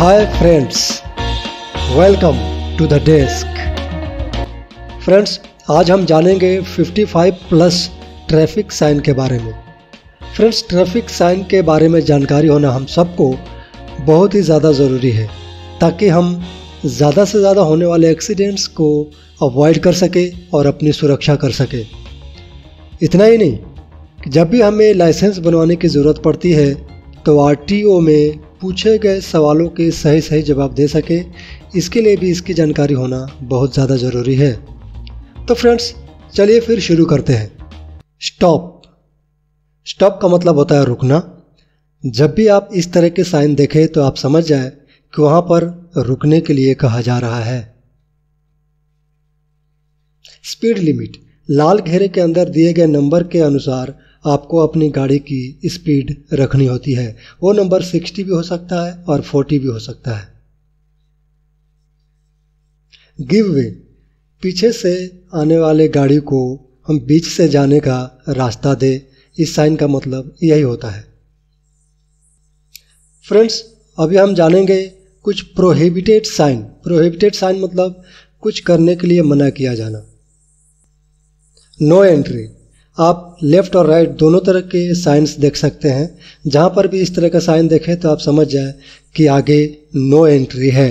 hi friends welcome to the desk friends आज हम जानेंगे 55 प्लस ट्रैफिक साइन के बारे में फ्रेंड्स ट्रैफिक साइन के बारे में जानकारी होना हम सबको बहुत ही ज़्यादा ज़रूरी है ताकि हम ज़्यादा से ज़्यादा होने वाले एक्सीडेंट्स को अवॉइड कर सके और अपनी सुरक्षा कर सके इतना ही नहीं जब भी हमें लाइसेंस बनवाने की ज़रूरत पड़ती है तो आर में पूछे गए सवालों के सही सही जवाब दे सके इसके लिए भी इसकी जानकारी होना बहुत ज़्यादा ज़रूरी है तो फ्रेंड्स चलिए फिर शुरू करते हैं स्टॉप स्टॉप का मतलब होता है रुकना जब भी आप इस तरह के साइन देखें तो आप समझ जाए कि वहाँ पर रुकने के लिए कहा जा रहा है स्पीड लिमिट लाल घेरे के अंदर दिए गए नंबर के अनुसार आपको अपनी गाड़ी की स्पीड रखनी होती है वो नंबर सिक्सटी भी हो सकता है और फोर्टी भी हो सकता है गिव वे पीछे से आने वाले गाड़ी को हम बीच से जाने का रास्ता दे इस साइन का मतलब यही होता है फ्रेंड्स अभी हम जानेंगे कुछ प्रोहिबिटेड साइन प्रोहिबिटेड साइन मतलब कुछ करने के लिए मना किया जाना नो no एंट्री आप लेफ़्ट और राइट दोनों तरह के साइंस देख सकते हैं जहां पर भी इस तरह का साइन देखें तो आप समझ जाए कि आगे नो एंट्री है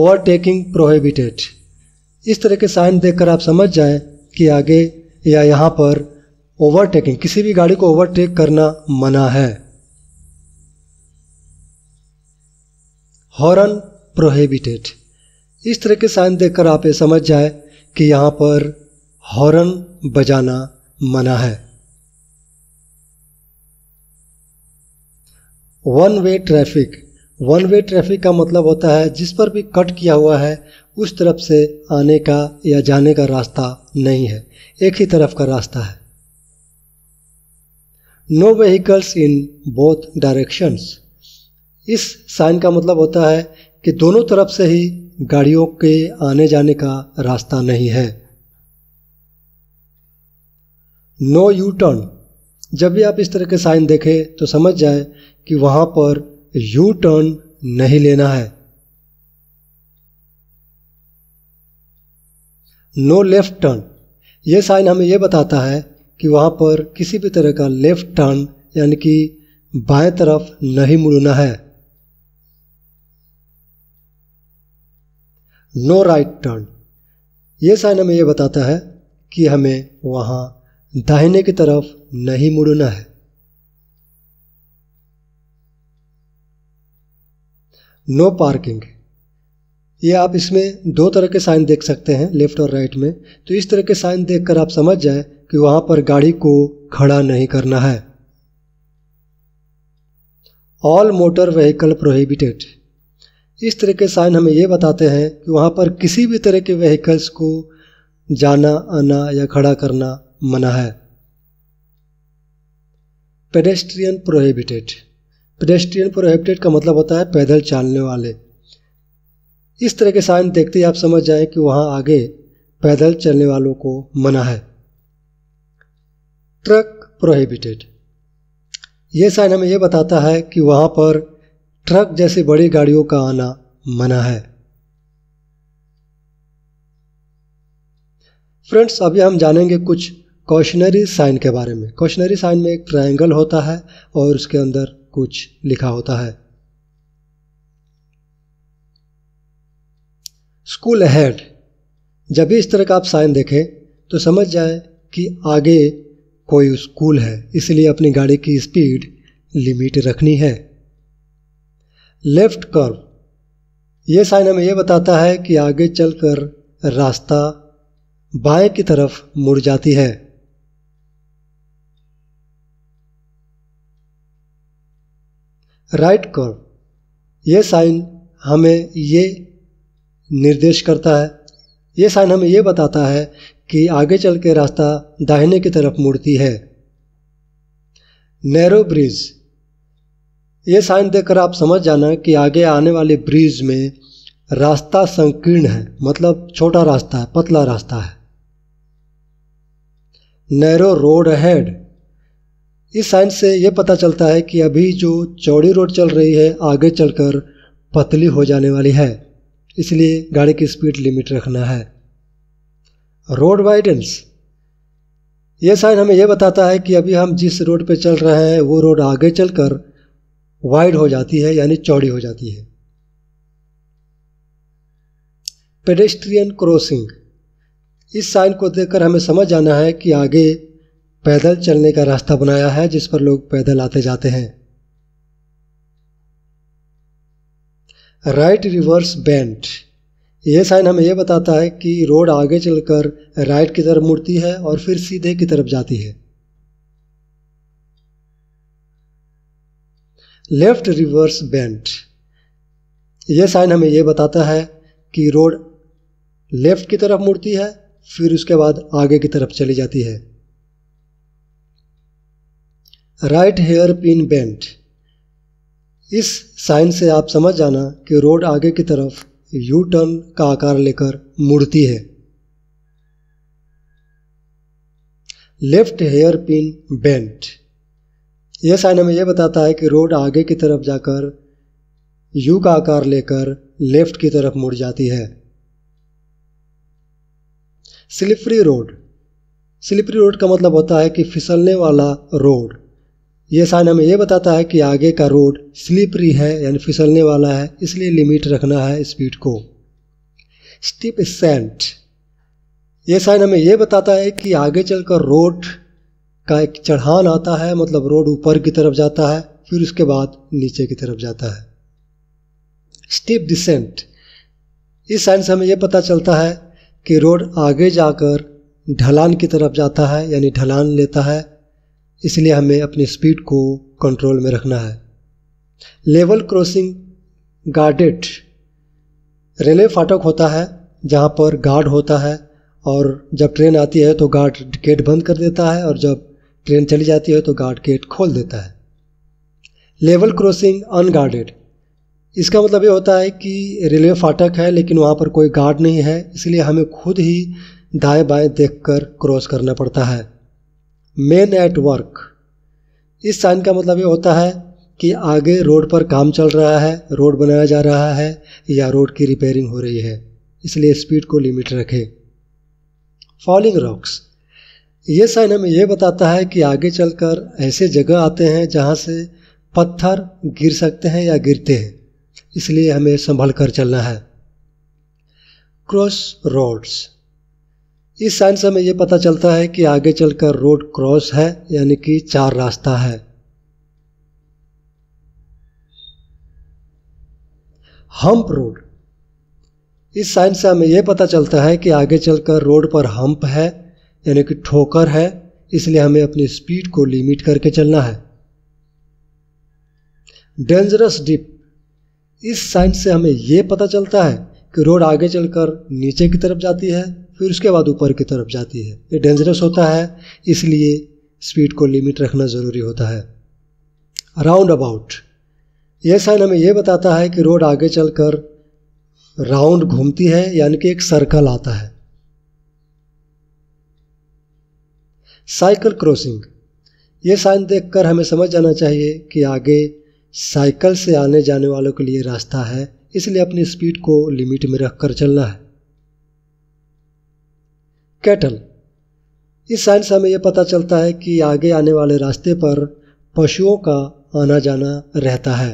ओवरटेकिंग प्रोहिबिटेड इस तरह के साइन देखकर आप समझ जाए कि आगे या यहां पर ओवरटेकिंग किसी भी गाड़ी को ओवरटेक करना मना है हॉर्न प्रोहिबिटेड इस तरह के साइन देखकर आप ये समझ जाए कि यहां पर हॉर्न बजाना मना है one way traffic one way traffic का मतलब होता है जिस पर भी कट किया हुआ है उस तरफ से आने का या जाने का रास्ता नहीं है एक ही तरफ का रास्ता है no vehicles in both directions इस साइन का मतलब होता है कि दोनों तरफ से ही गाड़ियों के आने जाने का रास्ता नहीं है नो यू टर्न जब भी आप इस तरह के साइन देखें तो समझ जाए कि वहां पर यू टर्न नहीं लेना है नो लेफ्ट टर्न यह साइन हमें यह बताता है कि वहां पर किसी भी तरह का लेफ्ट टर्न यानी कि बाएं तरफ नहीं मुड़ना है नो राइट टर्न यह साइन हमें यह बताता है कि हमें वहां दाहिने की तरफ नहीं मुड़ना है नो पार्किंग ये आप इसमें दो तरह के साइन देख सकते हैं लेफ्ट और राइट में तो इस तरह के साइन देखकर आप समझ जाए कि वहां पर गाड़ी को खड़ा नहीं करना है ऑल मोटर व्हीकल प्रोहिबिटेड इस तरह के साइन हमें ये बताते हैं कि वहां पर किसी भी तरह के व्हीकल्स को जाना आना या खड़ा करना मना है पेडेस्ट्रियन प्रोहिबिटेड पेडेस्ट्रियन प्रोहिबिटेड का मतलब होता है पैदल चलने वाले इस तरह के साइन देखते ही आप समझ जाएं कि वहां आगे पैदल चलने वालों को मना है ट्रक प्रोहिबिटेड यह साइन हमें यह बताता है कि वहां पर ट्रक जैसी बड़ी गाड़ियों का आना मना है फ्रेंड्स अभी हम जानेंगे कुछ कॉशनरी साइन के बारे में कॉशनरी साइन में एक ट्रायंगल होता है और उसके अंदर कुछ लिखा होता है स्कूल हेड जब भी इस तरह का आप साइन देखें तो समझ जाए कि आगे कोई स्कूल है इसलिए अपनी गाड़ी की स्पीड लिमिट रखनी है लेफ्ट कर्व यह साइन हमें यह बताता है कि आगे चलकर रास्ता बाएं की तरफ मुड़ जाती है राइट कर्व ये साइन हमें ये निर्देश करता है ये साइन हमें ये बताता है कि आगे चल के रास्ता दाहिने की तरफ मुड़ती है नैरो ब्रिज ये साइन देखकर आप समझ जाना कि आगे आने वाले ब्रिज में रास्ता संकीर्ण है मतलब छोटा रास्ता है पतला रास्ता है नैरो रोड अहेड इस साइंस से ये पता चलता है कि अभी जो चौड़ी रोड चल रही है आगे चलकर पतली हो जाने वाली है इसलिए गाड़ी की स्पीड लिमिट रखना है रोड वाइडेंस यह साइन हमें यह बताता है कि अभी हम जिस रोड पर चल रहे हैं वो रोड आगे चलकर वाइड हो जाती है यानी चौड़ी हो जाती है पेडेस्ट्रियन क्रॉसिंग इस साइन को देखकर हमें समझ आना है कि आगे पैदल चलने का रास्ता बनाया है जिस पर लोग पैदल आते जाते हैं राइट रिवर्स बेंट यह साइन हमें यह बताता है कि रोड आगे चलकर राइट की तरफ मुड़ती है और फिर सीधे की तरफ जाती है लेफ्ट रिवर्स बेंट यह साइन हमें यह बताता है कि रोड लेफ्ट की तरफ मुड़ती है फिर उसके बाद आगे की तरफ चली जाती है राइट हेयर पिन बेंट इस साइन से आप समझ जाना कि रोड आगे की तरफ यू टर्न का आकार लेकर मुड़ती है लेफ्ट हेयर पिन बेंट यह साइन हमें यह बताता है कि रोड आगे की तरफ जाकर यू का आकार लेकर लेफ्ट की तरफ मुड़ जाती है स्लिपरी रोड स्लिपरी रोड का मतलब होता है कि फिसलने वाला रोड ये साइन हमें ये बताता है कि आगे का रोड स्लिपरी है यानी फिसलने वाला है इसलिए लिमिट रखना है स्पीड को स्टीप सेंट ये साइन हमें यह बताता है कि आगे चलकर रोड का एक चढ़ान आता है मतलब रोड ऊपर की तरफ जाता है फिर उसके बाद नीचे की तरफ जाता है स्टिप डिसेंट इस साइन से हमें यह पता चलता है कि रोड आगे जाकर ढलान की तरफ जाता है यानी ढलान लेता है इसलिए हमें अपनी स्पीड को कंट्रोल में रखना है लेवल क्रॉसिंग गार्डेड रेलवे फाटक होता है जहाँ पर गार्ड होता है और जब ट्रेन आती है तो गार्ड गेट बंद कर देता है और जब ट्रेन चली जाती है तो गार्ड गेट खोल देता है लेवल क्रॉसिंग अनगार्डेड इसका मतलब ये होता है कि रेलवे फाटक है लेकिन वहाँ पर कोई गार्ड नहीं है इसलिए हमें खुद ही दाएं बाएं देखकर क्रॉस करना पड़ता है मेन एट वर्क इस साइन का मतलब ये होता है कि आगे रोड पर काम चल रहा है रोड बनाया जा रहा है या रोड की रिपेयरिंग हो रही है इसलिए स्पीड को लिमिट रखें फॉलिंग रॉक्स ये साइन हमें यह बताता है कि आगे चलकर ऐसे जगह आते हैं जहाँ से पत्थर गिर सकते हैं या गिरते हैं इसलिए हमें संभल कर चलना है क्रॉस रोड्स इस साइन से हमें यह पता चलता है कि आगे चलकर रोड क्रॉस है यानी कि चार रास्ता है हम्प रोड इस साइन से हमें यह पता चलता है कि आगे चलकर रोड पर हम्प है यानी कि ठोकर है इसलिए हमें अपनी स्पीड को लिमिट करके चलना है डेंजरस डिप इस साइन से हमें यह पता चलता है कि रोड आगे चलकर नीचे की तरफ जाती है फिर उसके बाद ऊपर की तरफ जाती है ये डेंजरस होता है इसलिए स्पीड को लिमिट रखना ज़रूरी होता है राउंड अबाउट यह साइन हमें यह बताता है कि रोड आगे चलकर राउंड घूमती है यानी कि एक सर्कल आता है साइकिल क्रॉसिंग ये साइन देखकर हमें समझ जाना चाहिए कि आगे साइकिल से आने जाने वालों के लिए रास्ता है इसलिए अपनी स्पीड को लिमिट में रख कर चलना है कैटल इस साइंस से हमें यह पता चलता है कि आगे आने वाले रास्ते पर पशुओं का आना जाना रहता है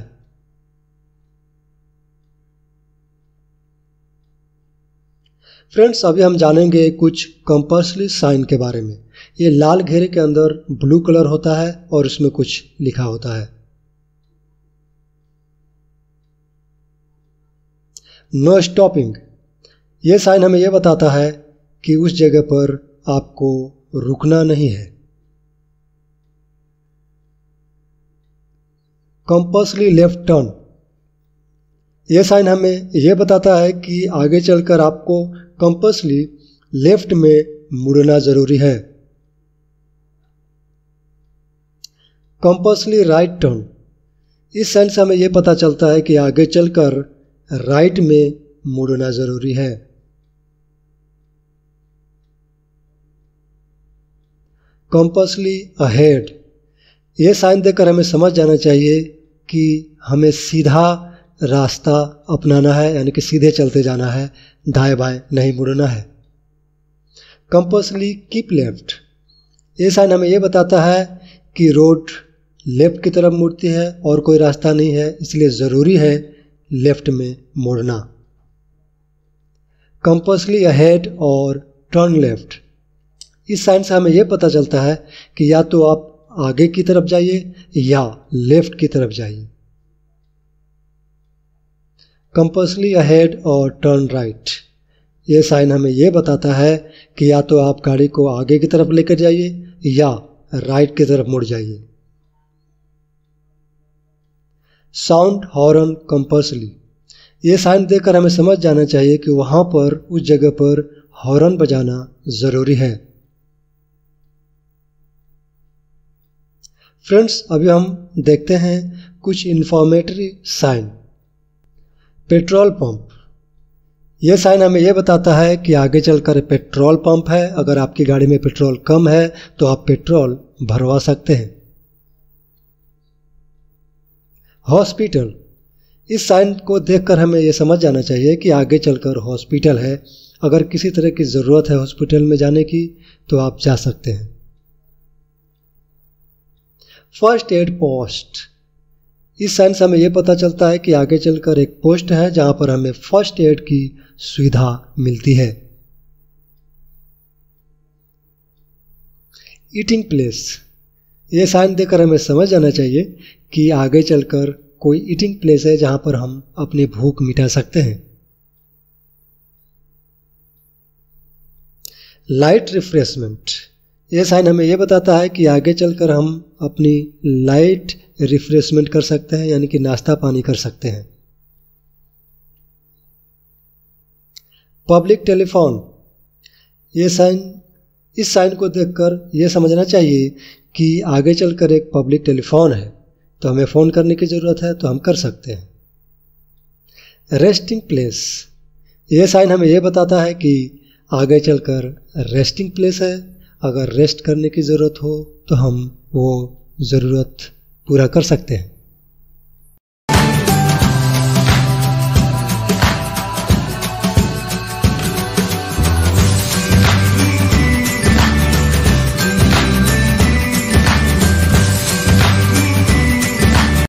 फ्रेंड्स अभी हम जानेंगे कुछ कंपल्सरी साइन के बारे में ये लाल घेरे के अंदर ब्लू कलर होता है और उसमें कुछ लिखा होता है नो स्टॉपिंग ये साइन हमें यह बताता है कि उस जगह पर आपको रुकना नहीं है कंपल्सली लेफ्ट टर्न यह साइन हमें यह बताता है कि आगे चलकर आपको कंपल्सली लेफ्ट में मुड़ना जरूरी है कंपल्सली राइट टर्न इस साइन से हमें यह पता चलता है कि आगे चलकर राइट में मुड़ना ज़रूरी है कॉम्पसली अहेड ये साइन देकर हमें समझ जाना चाहिए कि हमें सीधा रास्ता अपनाना है यानी कि सीधे चलते जाना है दाएं बाएं नहीं मुड़ना है कंपल्सली कीप लेफ्ट ये साइन हमें ये बताता है कि रोड लेफ्ट की तरफ मुड़ती है और कोई रास्ता नहीं है इसलिए ज़रूरी है लेफ्ट में मुड़ना कंपल्सली अहेड और टर्न लेफ्ट इस साइन से हमें यह पता चलता है कि या तो आप आगे की तरफ जाइए या लेफ्ट की तरफ जाइए कंपल्सली अहेड और टर्न राइट ये साइन हमें यह बताता है कि या तो आप गाड़ी को आगे की तरफ लेकर जाइए या राइट की तरफ मुड़ जाइए साउंड हॉर्न कंपल्सली ये साइन देखकर हमें समझ जाना चाहिए कि वहां पर उस जगह पर हॉर्न बजाना ज़रूरी है फ्रेंड्स अभी हम देखते हैं कुछ इन्फॉर्मेटरी साइन पेट्रोल पंप यह साइन हमें यह बताता है कि आगे चलकर पेट्रोल पंप है अगर आपकी गाड़ी में पेट्रोल कम है तो आप पेट्रोल भरवा सकते हैं हॉस्पिटल इस साइन को देखकर हमें यह समझ जाना चाहिए कि आगे चलकर हॉस्पिटल है अगर किसी तरह की ज़रूरत है हॉस्पिटल में जाने की तो आप जा सकते हैं फर्स्ट एड पोस्ट इस साइंस से हमें यह पता चलता है कि आगे चलकर एक पोस्ट है जहां पर हमें फर्स्ट एड की सुविधा मिलती है ईटिंग प्लेस ये साइन देकर हमें समझ जाना चाहिए कि आगे चलकर कोई ईटिंग प्लेस है जहां पर हम अपनी भूख मिटा सकते हैं लाइट रिफ्रेशमेंट ये साइन हमें ये बताता है कि आगे चलकर हम अपनी लाइट रिफ्रेशमेंट कर सकते हैं यानी कि नाश्ता पानी कर सकते हैं पब्लिक टेलीफोन ये साइन इस साइन को देखकर यह समझना चाहिए कि आगे चलकर एक पब्लिक टेलीफोन है तो हमें फ़ोन करने की ज़रूरत है तो हम कर सकते हैं रेस्टिंग प्लेस ये साइन हमें यह बताता है कि आगे चलकर रेस्टिंग प्लेस है अगर रेस्ट करने की ज़रूरत हो तो हम वो ज़रूरत पूरा कर सकते हैं